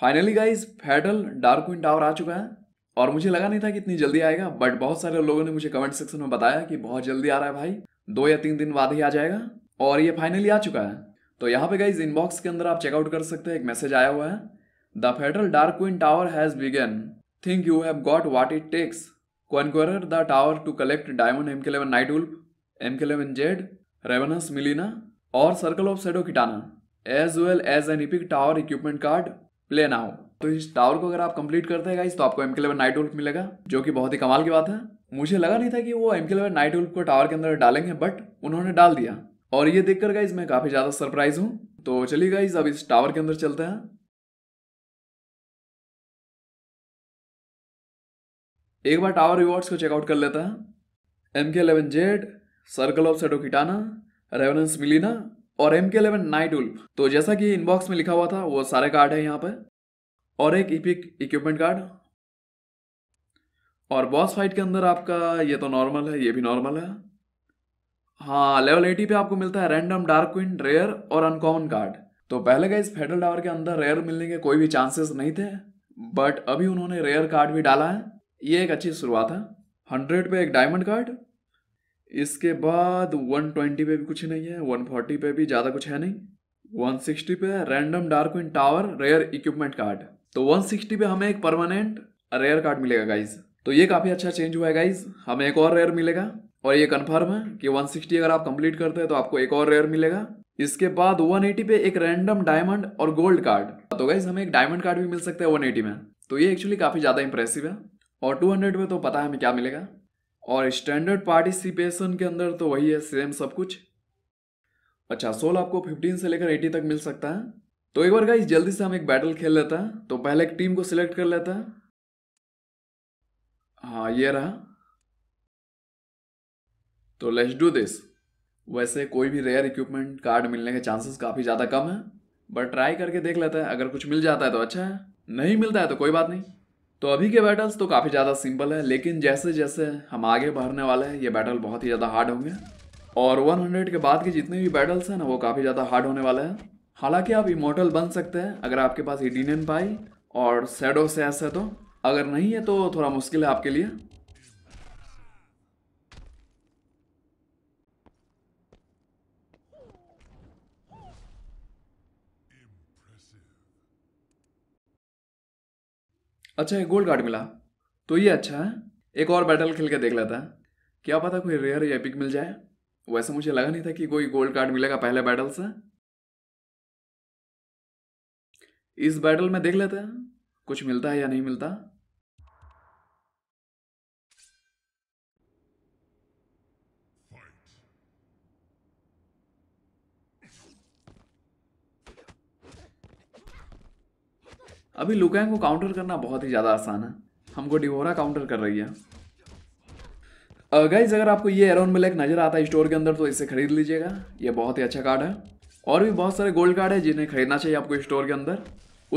finally guys federal dark queen tower आ चुका है और मुझे लगा नहीं था कि इतनी जल्दी आएगा बट बहुत सारे लोगों ने मुझे कमेंट सेक्शन में बताया कि बहुत जल्दी आ रहा है भाई दो या तीन दिन बाद ही आ जाएगा और ये फाइनली आ चुका है तो यहाँ पे गाइज इनबॉक्स के अंदर आप चेकआउट कर सकते हैं एक मैसेज आया हुआ है the federal dark queen tower has begun think you have got what it takes conquer the tower to collect diamond M K eleven Nightwolf M K eleven Jade ravenous Mileena और circle of shadow Kitana as well as an epic tower equipment card play now तो इस tower को अगर आप complete करते हैं तो आपको एम के नाइट उल्फ मिलेगा जो कि बहुत ही कमाल की बात है मुझे लगा नहीं था कि वो एम के नाइट उल्फ को टावर के अंदर डालेंगे बट उन्होंने डाल दिया और ये देखकर गाइज मैं काफ़ी ज़्यादा सरप्राइज हूँ तो चलिए गाइज अब इस टावर के अंदर चलते हैं एक बार टावर रिवॉर्ड्स को चेकआउट कर लेते हैं M K eleven Jade circle of shadow Kitana ravenous Mileena और M K eleven night Ulf तो जैसा कि इनबॉक्स में लिखा हुआ था वो सारे कार्ड है यहाँ पर और एक इपिक इक्विपमेंट कार्ड और बॉस फाइट के अंदर आपका ये तो नॉर्मल है ये भी नॉर्मल है हाँ लेवल एटी पे आपको मिलता है रैंडम डार्क क्विन रेयर और अनकॉमन कार्ड तो पहले का इस फेडरल टावर के अंदर रेयर मिलने के कोई भी चांसेस नहीं थे बट अभी उन्होंने रेयर कार्ड भी डाला है ये एक अच्छी शुरुआत है हंड्रेड पे एक डायमंड कार्ड इसके बाद 120 पे भी कुछ नहीं है 140 पे भी ज़्यादा कुछ है नहीं 160 पे random dark queen tower rare equipment card तो 160 पे हमें एक परमानेंट रेयर कार्ड मिलेगा गाइज तो ये काफ़ी अच्छा चेंज हुआ है गाइज हमें एक और रेयर मिलेगा और ये कन्फर्म है कि वन अगर आप कंप्लीट करते हैं तो आपको एक और रेयर मिलेगा इसके बाद 180 पे एक रैंडम डायमंड और गोल्ड कार्ड तो गाइज हमें एक डायमंड कार्ड भी मिल सकता है 180 में तो ये एक्चुअली काफ़ी ज़्यादा इंप्रेसिव है और 200 में तो पता है हमें क्या मिलेगा और स्टैंडर्ड पार्टिसिपेशन के अंदर तो वही है सेम सब कुछ अच्छा सोल आपको 15 से लेकर 80 तक मिल सकता है तो एक बार गाइस जल्दी से हम एक बैटल खेल लेते हैं तो पहले एक टीम को सिलेक्ट कर लेते हैं हाँ ये रहा तो लेट्स डू दिस वैसे कोई भी रेयर इक्विपमेंट कार्ड मिलने के चांसेस काफ़ी ज़्यादा कम है बट ट्राई करके देख लेते हैं अगर कुछ मिल जाता है तो अच्छा है नहीं मिलता है तो कोई बात नहीं तो अभी के बैटल्स तो काफ़ी ज़्यादा सिंपल है लेकिन जैसे जैसे हम आगे बढ़ने वाले हैं ये बैटल बहुत ही ज़्यादा हार्ड होंगे और 100 के बाद के जितने भी बैटल्स हैं ना वो काफ़ी ज़्यादा हार्ड होने वाले हैं हालांकि आप इमोटल बन सकते हैं अगर आपके पास इडीन पाई और सैडो सैस है तो अगर नहीं है तो थोड़ा मुश्किल है आपके लिए अच्छा एक गोल्ड कार्ड मिला तो ये अच्छा है एक और बैटल खेल के देख लेता है क्या पता कोई रेयर या पिक मिल जाए वैसे मुझे लगा नहीं था कि कोई गोल्ड कार्ड मिलेगा पहले बैटल से इस बैटल में देख लेते हैं कुछ मिलता है या नहीं मिलता अभी लुकैंग को काउंटर करना बहुत ही ज़्यादा आसान है हमको डिवोरा काउंटर कर रही है गाइज uh, अगर आपको ये एरोन मिलक नज़र आता है स्टोर के अंदर तो इसे खरीद लीजिएगा ये बहुत ही अच्छा कार्ड है और भी बहुत सारे गोल्ड कार्ड है जिन्हें खरीदना चाहिए आपको स्टोर के अंदर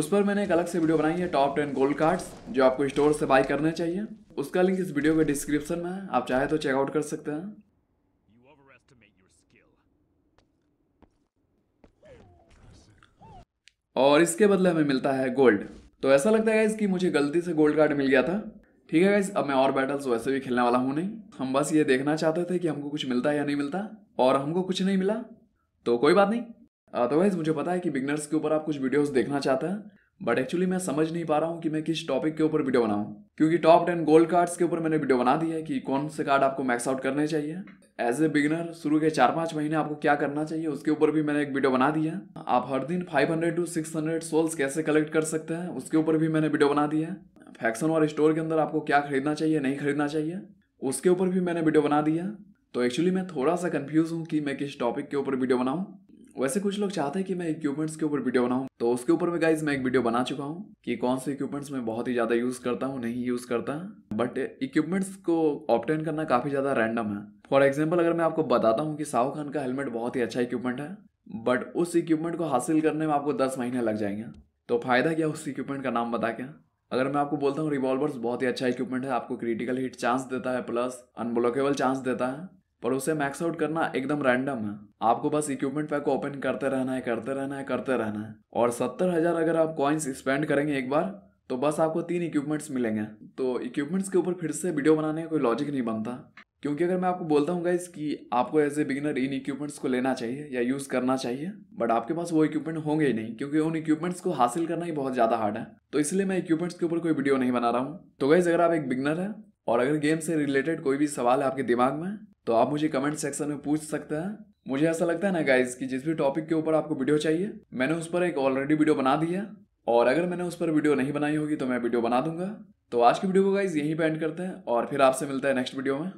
उस पर मैंने एक अलग से वीडियो बनाई है टॉप टेन गोल्ड कार्ड्स जो आपको स्टोर से बाई करने चाहिए उसका लिंक इस वीडियो के डिस्क्रिप्शन में है आप चाहे तो चेकआउट कर सकते हैं और इसके बदले हमें मिलता है गोल्ड तो ऐसा लगता है कि मुझे गलती से गोल्ड कार्ड मिल गया था ठीक है अब मैं और बैटल्स वैसे भी खेलने वाला हूँ नहीं हम बस ये देखना चाहते थे कि हमको कुछ मिलता है या नहीं मिलता और हमको कुछ नहीं मिला तो कोई बात नहीं तो मुझे पता है कि बिगनर्स के ऊपर आप कुछ वीडियोस देखना चाहते हैं बट एक्चुअली मैं समझ नहीं पा रहा हूँ कि मैं किस टॉपिक के ऊपर वीडियो बनाऊँ क्योंकि टॉप टेन गोल्ड कार्ड्स के ऊपर मैंने वीडियो बना दी है कि कौन से कार्ड आपको मैक्स आउट करने चाहिए एज ए बिगिनर शुरू के चार पाँच महीने आपको क्या करना चाहिए उसके ऊपर भी मैंने एक वीडियो बना दिया आप हर दिन फाइव टू सिक्स सोल्स कैसे कलेक्ट कर सकते हैं उसके ऊपर भी मैंने वीडियो बना दिया फैक्शन और स्टोर के अंदर आपको क्या खरीदना चाहिए नहीं खरीदना चाहिए उसके ऊपर भी मैंने वीडियो बना दिया तो एक्चुअली मैं थोड़ा सा कन्फ्यूज़ हूँ कि मैं किस टॉपिक के ऊपर वीडियो बनाऊँ वैसे कुछ लोग चाहते हैं कि मैं इक्विपमेंट्स के ऊपर वीडियो बनाऊं तो उसके ऊपर मैं गाइज मैं एक वीडियो बना चुका हूं कि कौन से इक्विपमेंट्स मैं बहुत ही ज़्यादा यूज़ करता हूं नहीं यूज़ करता बट इक्विपमेंट्स को ऑप्टेन करना काफ़ी ज़्यादा रैंडम है फॉर एग्जाम्पल अगर मैं आपको बताता हूँ कि साहू खान का हेलमेट बहुत ही अच्छा इक्विपमेंट है बट उस इक्विपमेंट को हासिल करने में आपको दस महीने लग जाएंगे तो फ़ायदा क्या उस इक्विपमेंट का नाम बता के अगर मैं आपको बोलता हूँ रिवॉल्वर्स बहुत ही अच्छा इक्विपमेंट है आपको क्रिटिकल हिट चांस देता है प्लस अनब्लॉकेबल चांस देता है पर उसे मैक्स आउट करना एकदम रैंडम है आपको बस इक्विपमेंट पैक को ओपन करते रहना है करते रहना है करते रहना है और सत्तर हजार अगर आप कॉइन्स स्पेंड करेंगे एक बार तो बस आपको तीन इक्विपमेंट्स मिलेंगे तो इक्विपमेंट्स के ऊपर फिर से वीडियो बनाने का कोई लॉजिक नहीं बनता क्योंकि अगर मैं आपको बोलता हूँ गाइज कि आपको as a beginner in equipments को लेना चाहिए या यूज़ करना चाहिए बट आपके पास वो इक्विपमेंट होंगे ही नहीं क्योंकि उन इक्विपमेंट्स को हासिल करना ही बहुत ज़्यादा हार्ड है तो इसलिए मैं इक्विपमेंट्स के ऊपर कोई वीडियो नहीं बना रहा हूँ तो गाइज अगर आप एक बिगनर है और अगर गेम से रिलेटेड कोई भी सवाल है आपके दिमाग में तो आप मुझे कमेंट सेक्शन में पूछ सकते हैं मुझे ऐसा लगता है ना गाइज कि जिस भी टॉपिक के ऊपर आपको वीडियो चाहिए मैंने उस पर एक ऑलरेडी वीडियो बना दी है और अगर मैंने उस पर वीडियो नहीं बनाई होगी तो मैं वीडियो बना दूंगा तो आज की वीडियो को गाइज यहीं पे एंड करते हैं और फिर आपसे मिलता है नेक्स्ट वीडियो में